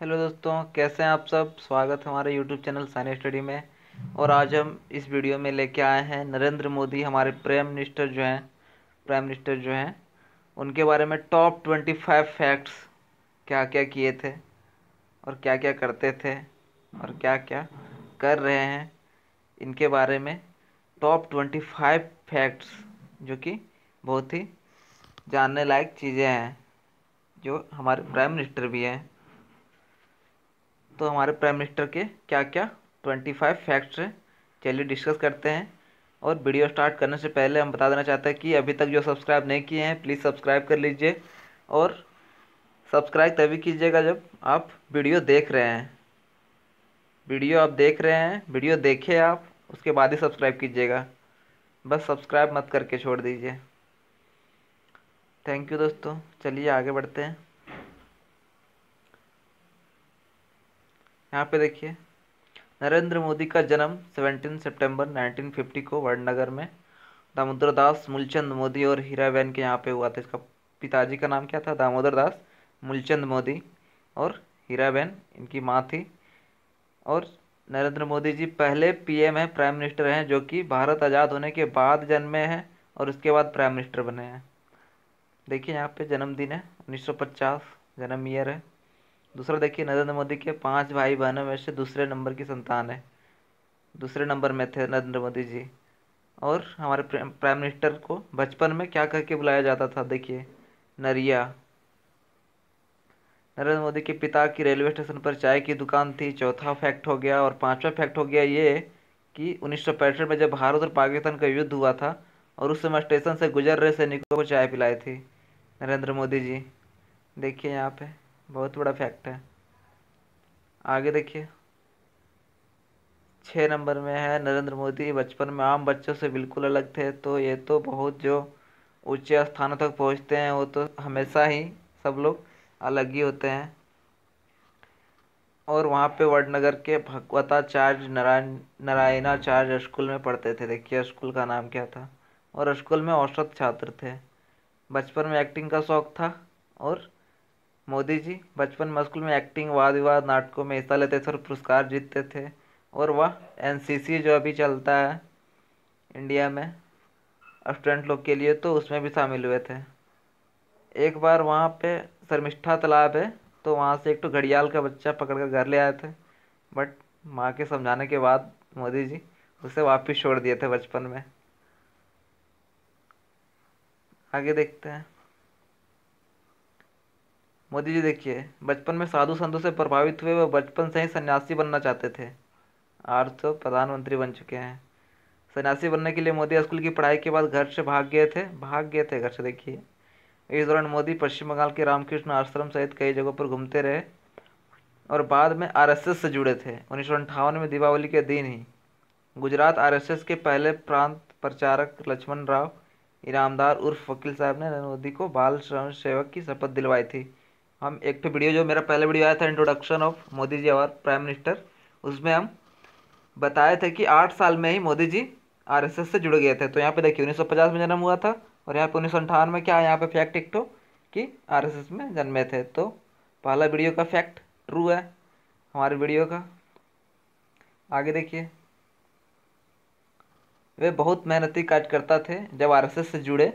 hello दोस्तों कैसे हैं आप सब स्वागत है हमारे यूट्यूब चैनल साइन स्टडी में और आज हम इस वीडियो में लेके आए हैं नरेंद्र मोदी हमारे प्राइम मिनिस्टर जो हैं प्राइम मिनिस्टर जो हैं उनके बारे में टॉप ट्वेंटी फाइव फैक्ट्स क्या क्या किए थे और क्या क्या करते थे और क्या क्या कर रहे हैं इनके बारे में टॉप ट्वेंटी फाइव फैक्ट्स जो कि बहुत ही जानने लायक चीज़ें हैं जो हमारे प्राइम मिनिस्टर भी हैं तो हमारे प्राइम मिनिस्टर के क्या क्या ट्वेंटी फाइव फैक्ट्स हैं चलिए डिस्कस करते हैं और वीडियो स्टार्ट करने से पहले हम बता देना चाहते हैं कि अभी तक जो सब्सक्राइब नहीं किए हैं प्लीज़ सब्सक्राइब कर लीजिए और सब्सक्राइब तभी कीजिएगा जब आप वीडियो देख रहे हैं वीडियो आप देख रहे हैं वीडियो देखे आप उसके बाद ही सब्सक्राइब कीजिएगा बस सब्सक्राइब मत करके छोड़ दीजिए थैंक यू दोस्तों चलिए आगे बढ़ते हैं यहाँ पे देखिए नरेंद्र मोदी का जन्म 17 सितंबर 1950 को वडनगर में दामोदर दास मूलचंद मोदी और हीराबेन के यहाँ पे हुआ था इसका पिताजी का नाम क्या था दामोदर दास मूलचंद मोदी और हीरा बहन इनकी माँ थी और नरेंद्र मोदी जी पहले पीएम हैं प्राइम मिनिस्टर हैं जो कि भारत आज़ाद होने के बाद जन्मे हैं और उसके बाद प्राइम मिनिस्टर बने हैं देखिए यहाँ पे जन्मदिन है 1950 जन्म ईयर है दूसरा देखिए नरेंद्र मोदी के पांच भाई बहनों में से दूसरे नंबर की संतान है दूसरे नंबर में थे नरेंद्र मोदी जी और हमारे प्राइम मिनिस्टर को बचपन में क्या करके बुलाया जाता था देखिए नरिया नरेंद्र मोदी के पिता की रेलवे स्टेशन पर चाय की दुकान थी चौथा फैक्ट हो गया और पांचवा फैक्ट हो गया ये कि उन्नीस में जब भारत और पाकिस्तान का युद्ध हुआ था और उस समय स्टेशन से गुजर रहे सैनिकों को चाय पिलाई थी नरेंद्र मोदी जी देखिए यहाँ पे बहुत बड़ा फैक्ट है आगे देखिए छः नंबर में है नरेंद्र मोदी बचपन में आम बच्चों से बिल्कुल अलग थे तो ये तो बहुत जो ऊंचे स्थानों तक पहुंचते हैं वो तो हमेशा ही सब लोग अलग ही होते हैं और वहाँ पे वडनगर के भगवताचार्य नारायण नारायणाचार्य स्कूल में पढ़ते थे देखिए स्कूल का नाम क्या था और स्कूल में औसत छात्र थे बचपन में एक्टिंग का शौक था और मोदी जी बचपन में स्कूल में एक्टिंग वाद विवाद नाटकों में हिस्सा लेते थे और पुरस्कार जीतते थे और वह एन जो अभी चलता है इंडिया में स्टूडेंट लोग के लिए तो उसमें भी शामिल हुए थे एक बार वहाँ पे शर्मिष्ठा तालाब है तो वहाँ से एक तो घड़ियाल का बच्चा पकड़ कर घर ले आए थे बट माँ के समझाने के बाद मोदी जी उसे वापस छोड़ दिए थे बचपन में आगे देखते हैं मोदी जी देखिए बचपन में साधु संतों से प्रभावित हुए वह बचपन से ही सन्यासी बनना चाहते थे आज तो प्रधानमंत्री बन चुके हैं सन्यासी बनने के लिए मोदी स्कूल की पढ़ाई के बाद घर से भाग गए थे भाग गए थे घर से देखिए इस दौरान मोदी पश्चिम बंगाल के रामकृष्ण आश्रम सहित कई जगहों पर घूमते रहे और बाद में आरएसएस से जुड़े थे उन्नीस में दीपावली के दिन ही गुजरात आरएसएस के पहले प्रांत प्रचारक लक्ष्मण राव इनामदार उर्फ वकील साहब ने नरेंद्र मोदी को बाल श्रम सेवक की शपथ दिलवाई थी हम एक तो वीडियो जो मेरा पहला वीडियो आया था इंट्रोडक्शन ऑफ मोदी जी और प्राइम मिनिस्टर उसमें हम बताए थे कि आठ साल में ही मोदी जी आरएसएस से जुड़ गए थे तो यहाँ पे देखिए 1950 में जन्म हुआ था और यहाँ पे उन्नीस में क्या यहाँ पे फैक्ट एक तो कि आरएसएस में जन्मे थे तो पहला वीडियो का फैक्ट ट्रू है हमारे वीडियो का आगे देखिए वे बहुत मेहनती कार्यकर्ता थे जब आरएसएस से जुड़े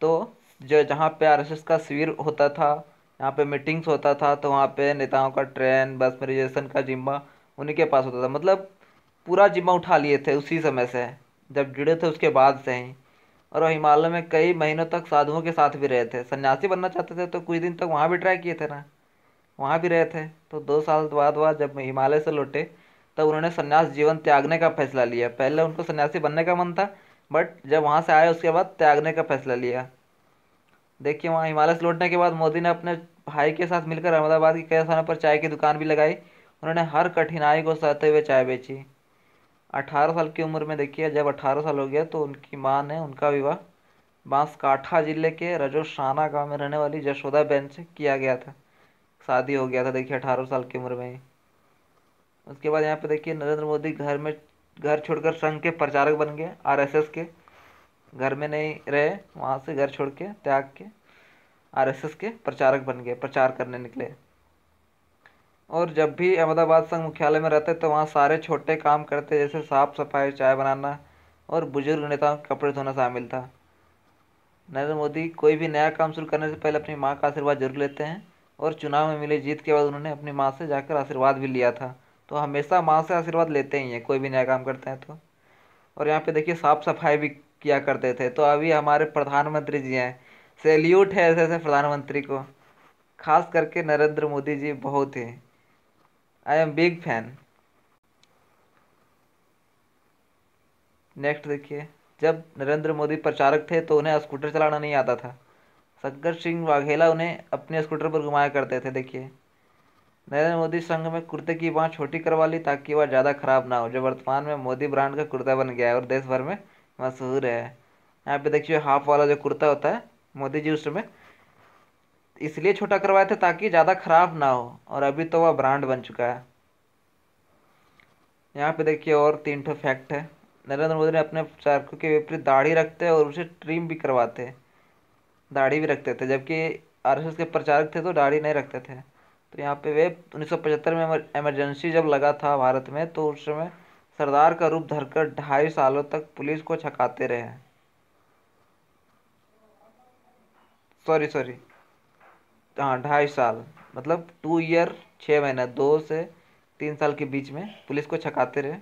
तो जो जहाँ पे आरएसएस का शिविर होता था यहाँ पे मीटिंग्स होता था तो वहाँ पे नेताओं का ट्रेन बस में रिजर्वेशन का जिम्मा उन्हीं के पास होता था मतलब पूरा जिम्मा उठा लिए थे उसी समय से जब जुड़े थे उसके बाद से ही और वह हिमालय में कई महीनों तक साधुओं के साथ भी रहे थे सन्यासी बनना चाहते थे तो कुछ दिन तक वहाँ भी ट्राई किए थे ना वहाँ भी रहे थे तो दो साल बाद बाद जब हिमालय से लौटे तब उन्होंने सन्यास जीवन त्यागने का फैसला लिया पहले उनको सन्यासी बनने का मन था बट जब वहाँ से आए उसके बाद त्यागने का फैसला लिया देखिए वहाँ हिमालय से लौटने के बाद मोदी ने अपने भाई के साथ मिलकर अहमदाबाद के कई स्थानों पर चाय की दुकान भी लगाई उन्होंने हर कठिनाई को सहते हुए चाय बेची अठारह साल की उम्र में देखिए जब अठारह साल हो गया तो उनकी माँ ने उनका विवाह बांसकाठा जिले के रजोशाना गांव में रहने वाली जशोदा बहन से किया गया था शादी हो गया था देखिए अठारह साल की उम्र में ही उसके बाद यहाँ पे देखिए नरेंद्र मोदी घर में घर छोड़कर संघ के प्रचारक बन गए आरएसएस के घर में नहीं रहे वहाँ से घर छोड़ के त्याग के आरएसएस के प्रचारक बन गए प्रचार करने निकले और जब भी अहमदाबाद संघ मुख्यालय में रहते तो वहाँ सारे छोटे काम करते जैसे साफ सफाई चाय बनाना और बुजुर्ग नेताओं के कपड़े धोना शामिल था नरेंद्र मोदी कोई भी नया काम शुरू करने से पहले अपनी माँ का आशीर्वाद जरूर लेते हैं और चुनाव में मिले जीत के बाद उन्होंने अपनी माँ से जाकर आशीर्वाद भी लिया था तो हमेशा माँ से आशीर्वाद लेते ही हैं कोई भी नया काम करते हैं तो और यहाँ पे देखिए साफ सफाई भी किया करते थे तो अभी हमारे प्रधानमंत्री जी हैं सैल्यूट है ऐसे ऐसे प्रधानमंत्री को खास करके नरेंद्र मोदी जी बहुत ही I am big fan next देखिए जब नरेंद्र मोदी प्रचारक थे तो उन्हें स्कूटर चलाना नहीं आता था शंकर सिंह वाघेला उन्हें अपने स्कूटर पर घुमाया करते थे देखिए नरेंद्र मोदी संघ में कुर्ते की बाँह छोटी करवा ली ताकि वह ज़्यादा खराब ना हो जो वर्तमान में मोदी ब्रांड का कुर्ता बन गया है और देश भर में मशहूर है यहाँ पे देखिए हाफ वाला जो कुर्ता होता है मोदी जी उस समय इसलिए छोटा करवाए थे ताकि ज़्यादा खराब ना हो और अभी तो वह ब्रांड बन चुका है यहाँ पे देखिए और तीन ठो फैक्ट है नरेंद्र मोदी ने अपने चारकों के विपरीत दाढ़ी रखते और उसे ट्रिम भी करवाते दाढ़ी भी रखते थे जबकि आर के प्रचारक थे तो दाढ़ी नहीं रखते थे तो यहाँ पे वे 1975 में इमरजेंसी जब लगा था भारत में तो उस समय सरदार का रूप धरकर ढाई सालों तक पुलिस को छकाते रहे सॉरी सॉरी हाँ ढाई साल मतलब टू ईयर छः महीना दो से तीन साल के बीच में पुलिस को छकाते रहे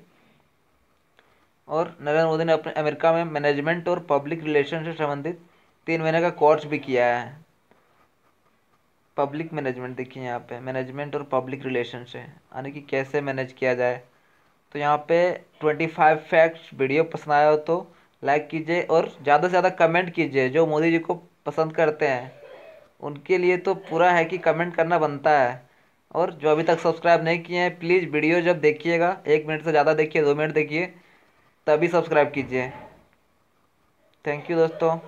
और नरेंद्र मोदी ने अपने अमेरिका में मैनेजमेंट और पब्लिक रिलेशन से संबंधित तीन महीने का कोर्स भी किया है पब्लिक मैनेजमेंट देखिए यहाँ पे मैनेजमेंट और पब्लिक रिलेशन से यानी कि कैसे मैनेज किया जाए तो यहाँ पे ट्वेंटी फाइव फैक्ट्स वीडियो पसंद आया हो तो लाइक कीजिए और ज़्यादा से ज़्यादा कमेंट कीजिए जो मोदी जी को पसंद करते हैं उनके लिए तो पूरा है कि कमेंट करना बनता है और जो अभी तक सब्सक्राइब नहीं किए हैं प्लीज़ वीडियो जब देखिएगा एक मिनट से ज़्यादा देखिए दो मिनट देखिए तभी सब्सक्राइब कीजिए थैंक यू दोस्तों